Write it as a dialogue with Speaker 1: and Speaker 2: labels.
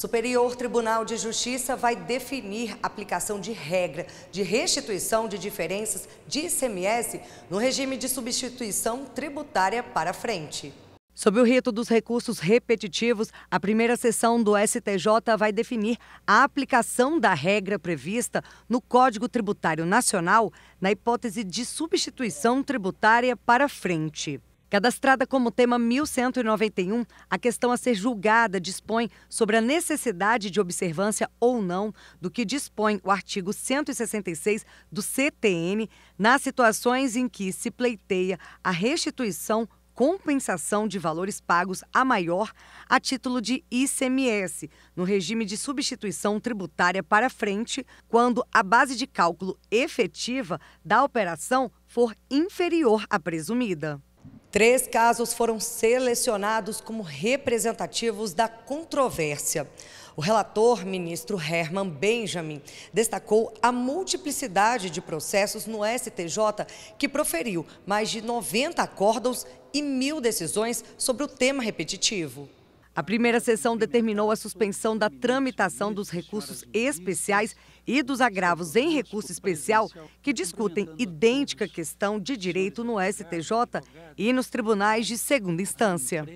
Speaker 1: Superior Tribunal de Justiça vai definir aplicação de regra de restituição de diferenças de ICMS no regime de substituição tributária para frente. Sob o rito dos recursos repetitivos, a primeira sessão do STJ vai definir a aplicação da regra prevista no Código Tributário Nacional na hipótese de substituição tributária para frente. Cadastrada como tema 1191, a questão a ser julgada dispõe sobre a necessidade de observância ou não do que dispõe o artigo 166 do CTN nas situações em que se pleiteia a restituição compensação de valores pagos a maior a título de ICMS, no regime de substituição tributária para frente, quando a base de cálculo efetiva da operação for inferior à presumida. Três casos foram selecionados como representativos da controvérsia. O relator, ministro Herman Benjamin, destacou a multiplicidade de processos no STJ, que proferiu mais de 90 acórdãos e mil decisões sobre o tema repetitivo. A primeira sessão determinou a suspensão da tramitação dos recursos especiais e dos agravos em recurso especial que discutem idêntica questão de direito no STJ e nos tribunais de segunda instância.